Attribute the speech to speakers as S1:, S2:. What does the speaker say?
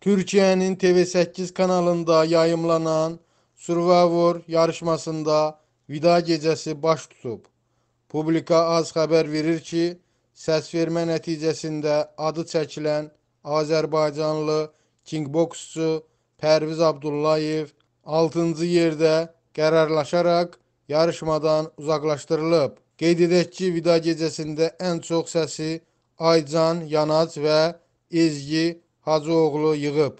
S1: Türkiye'nin TV8 kanalında yayımlanan Survivor yarışmasında vida gecesi baş tutub. Publika az xəbər verir ki, səsvermə nəticəsində adı çəkilən Azərbaycanlı kingboksçu Pərviz Abdullayev 6-cı yerdə qərarlaşaraq yarışmadan uzaqlaşdırılıb. Qeyd edək ki, vida gecəsində ən çox səsi Aycan Yanac və Ezgi Hacıoğlu yığıb.